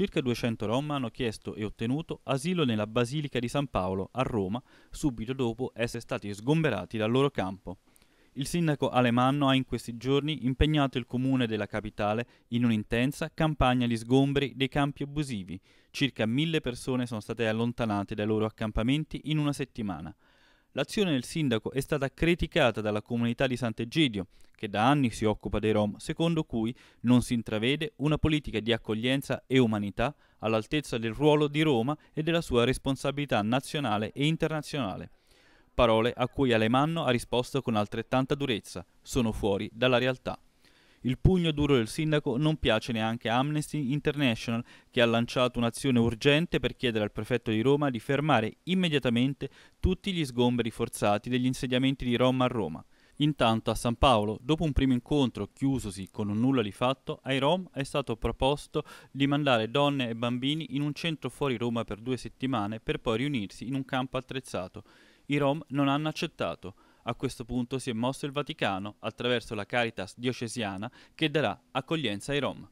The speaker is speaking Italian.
Circa 200 Rom hanno chiesto e ottenuto asilo nella Basilica di San Paolo a Roma subito dopo essere stati sgomberati dal loro campo. Il sindaco Alemanno ha in questi giorni impegnato il comune della capitale in un'intensa campagna di sgomberi dei campi abusivi. Circa mille persone sono state allontanate dai loro accampamenti in una settimana. L'azione del sindaco è stata criticata dalla comunità di Sant'Egidio, che da anni si occupa dei Rom, secondo cui non si intravede una politica di accoglienza e umanità all'altezza del ruolo di Roma e della sua responsabilità nazionale e internazionale. Parole a cui Alemanno ha risposto con altrettanta durezza, sono fuori dalla realtà. Il pugno duro del sindaco non piace neanche a Amnesty International, che ha lanciato un'azione urgente per chiedere al prefetto di Roma di fermare immediatamente tutti gli sgomberi forzati degli insediamenti di Roma a Roma. Intanto a San Paolo, dopo un primo incontro chiusosi con un nulla di fatto, ai Rom è stato proposto di mandare donne e bambini in un centro fuori Roma per due settimane per poi riunirsi in un campo attrezzato. I Rom non hanno accettato. A questo punto si è mosso il Vaticano attraverso la Caritas diocesiana che darà accoglienza ai Rom.